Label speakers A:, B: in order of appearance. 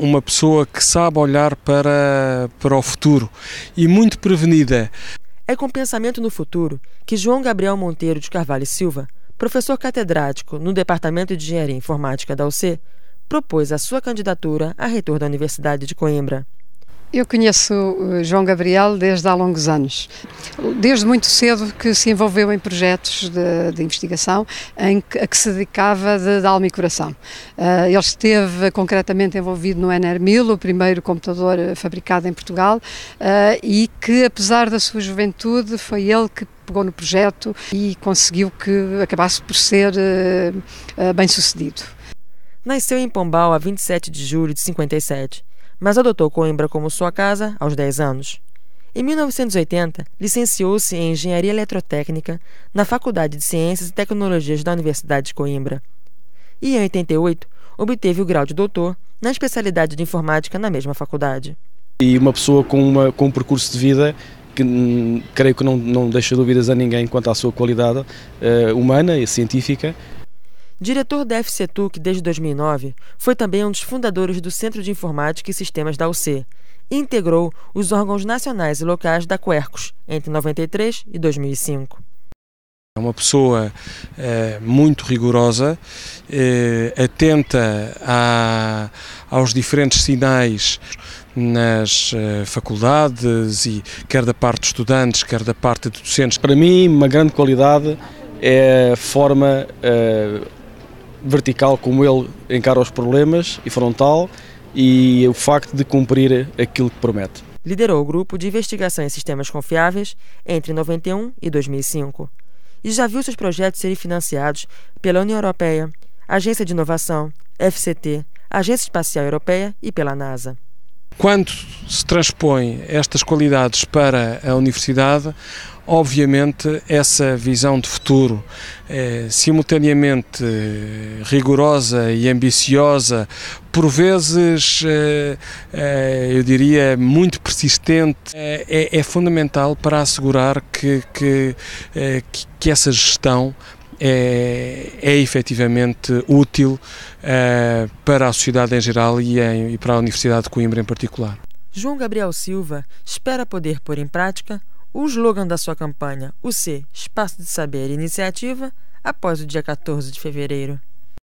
A: uma pessoa que sabe olhar para, para o futuro e muito prevenida.
B: É com pensamento no futuro que João Gabriel Monteiro de Carvalho Silva, professor catedrático no Departamento de Engenharia Informática da UC, propôs a sua
C: candidatura a reitor da Universidade de Coimbra. Eu conheço eh, João Gabriel desde há longos anos. Desde muito cedo que se envolveu em projetos de, de investigação em que, a que se dedicava de, de alma e coração. Uh, ele esteve concretamente envolvido no NR1000, o primeiro computador eh, fabricado em Portugal, uh, e que, apesar da sua juventude, foi ele que pegou no projeto e conseguiu que acabasse por ser uh, bem sucedido. Nasceu em Pombal a 27 de
B: julho de 57 mas adotou Coimbra como sua casa aos 10 anos. Em 1980, licenciou-se em Engenharia Eletrotécnica na Faculdade de Ciências e Tecnologias da Universidade de Coimbra. E em 88, obteve o grau de doutor na especialidade de informática na mesma faculdade.
D: E uma pessoa com, uma, com um percurso de vida que hum, creio que não, não deixa dúvidas a ninguém quanto à sua qualidade uh, humana e científica
B: Diretor da FCTUC desde 2009, foi também um dos fundadores do Centro de Informática e Sistemas da UC e integrou os órgãos nacionais e locais da Quercus entre 93 e 2005.
A: É uma pessoa é, muito rigorosa, é, atenta a, aos diferentes sinais nas é, faculdades e quer da
D: parte de estudantes, quer da parte de docentes. Para mim, uma grande qualidade é a forma é, vertical como ele encara os problemas e frontal e o facto de cumprir aquilo que promete.
B: Liderou o grupo de investigação em sistemas confiáveis entre 91 e 2005 e já viu seus projetos serem financiados pela União Europeia, Agência de Inovação, FCT, Agência Espacial Europeia e pela NASA.
A: Quando se transpõe estas qualidades para a universidade, Obviamente, essa visão de futuro é simultaneamente eh, rigorosa e ambiciosa, por vezes, é, é, eu diria, muito persistente, é, é fundamental para assegurar que, que, que essa gestão é, é efetivamente útil para a sociedade em geral e, em, e para a Universidade de Coimbra em particular.
B: João Gabriel Silva espera poder pôr em prática o slogan da sua campanha, o C, Espaço de Saber e Iniciativa, após o dia 14 de fevereiro.